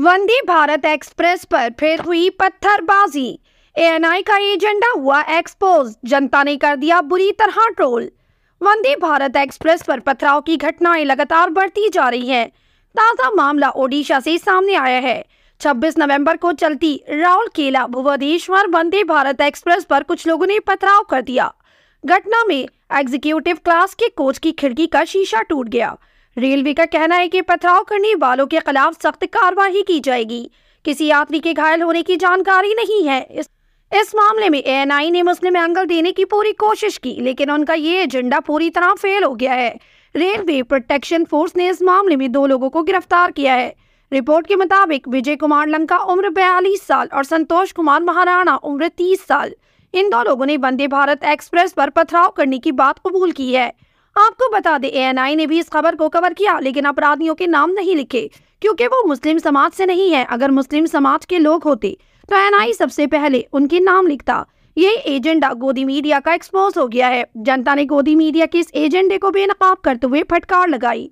वंदे Bharat express पर फिर हुई पत्थरबाजी एएनआई का एजेंडा हुआ एक्सपोज जनता ने कर दिया बुरी तरह ट्रोल वंदे भारत एक्सप्रेस पर पथराव की घटनाएं लगातार बढ़ती जा रही हैं ताज़ा मामला ओडिशा से सामने आया है 26 नवंबर को चलती केला भुवनेश्वर वंदे भारत एक्सप्रेस पर कुछ लोगों ने पथराव कर दिया घटना में एग्जीक्यूटिव क्लास के कोच की खिड़की का शीशा टूट गया रेलवे का कहना है कि पथराव करने वालों के खिलाफ सख्त कार्रवाई की जाएगी किसी यात्री के घायल होने की जानकारी नहीं है इस इस मामले में एएनआई ने मुस्लिम एंगल देने की पूरी कोशिश की लेकिन उनका ये एजेंडा पूरी तरह फेल हो गया है रेलवे प्रोटेक्शन फोर्स ने इस मामले में दो लोगों को गिरफ्तार किया है रिपोर्ट के मुताबिक विजय कुमार लंका उम्र बयालीस साल और संतोष कुमार महाराणा उम्र तीस साल इन दो लोगों ने वंदे भारत एक्सप्रेस पर पथराव करने की बात कबूल की है आपको बता दे एएनआई ने भी इस खबर को कवर किया लेकिन अपराधियों के नाम नहीं लिखे क्योंकि वो मुस्लिम समाज से नहीं है अगर मुस्लिम समाज के लोग होते तो एनआई सबसे पहले उनके नाम लिखता ये एजेंडा गोदी मीडिया का एक्सपोज हो गया है जनता ने गोदी मीडिया के इस एजेंडे को बेनकाब करते हुए फटकार लगाई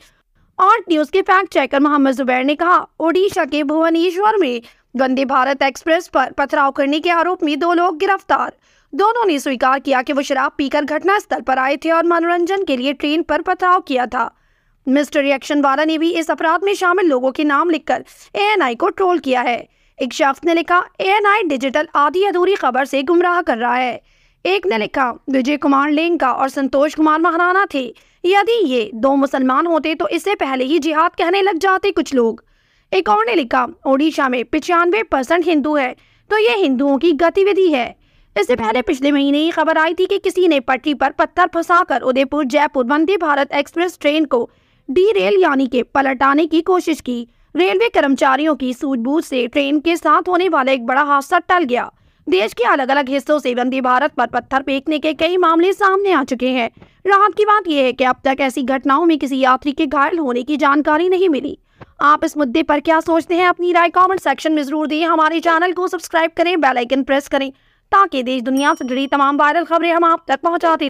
और न्यूज के फैक्ट चेकर मोहम्मद जुबैर ने कहा ओडिशा के भुवनेश्वर में वंदे भारत एक्सप्रेस पर पथराव करने के आरोप में दो लोग गिरफ्तार दोनों ने स्वीकार किया कि वो शराब पीकर घटनास्थल पर आए थे और मनोरंजन के लिए ट्रेन पर पथराव किया था मिस्टर रिएक्शन वाला ने भी इस अपराध में शामिल लोगों के नाम लिखकर एएनआई को ट्रोल किया है एक शख्स ने लिखा एएनआई डिजिटल आधी अधूरी खबर से गुमराह कर रहा है एक ने लिखा विजय कुमार लेंका और संतोष कुमार महाराणा थे यदि ये दो मुसलमान होते तो इससे पहले ही जिहाद कहने लग जाते कुछ लोग एक और ने लिखा ओडिशा में पिचानवे परसेंट हिंदू है तो ये हिंदुओं की गतिविधि है इससे पहले पिछले महीने ही खबर आई थी कि किसी ने पटरी पर पत्थर फंसाकर उदयपुर जयपुर वंदे भारत एक्सप्रेस ट्रेन को डी रेल यानी के पलटाने की कोशिश की रेलवे कर्मचारियों की सूझबूझ से ट्रेन के साथ होने वाला एक बड़ा हादसा टल गया देश के अलग अलग हिस्सों से वंदे भारत पर पत्थर फेंकने के कई मामले सामने आ चुके हैं राहत की बात यह है कि अब तक ऐसी घटनाओं में किसी यात्री के घायल होने की जानकारी नहीं मिली आप इस मुद्दे पर क्या सोचते हैं अपनी राय कमेंट सेक्शन में जरूर दें हमारे चैनल को सब्सक्राइब करें बेल आइकन प्रेस करें ताकि देश दुनिया से जुड़ी तमाम वायरल खबरें हम आप तक पहुँचाते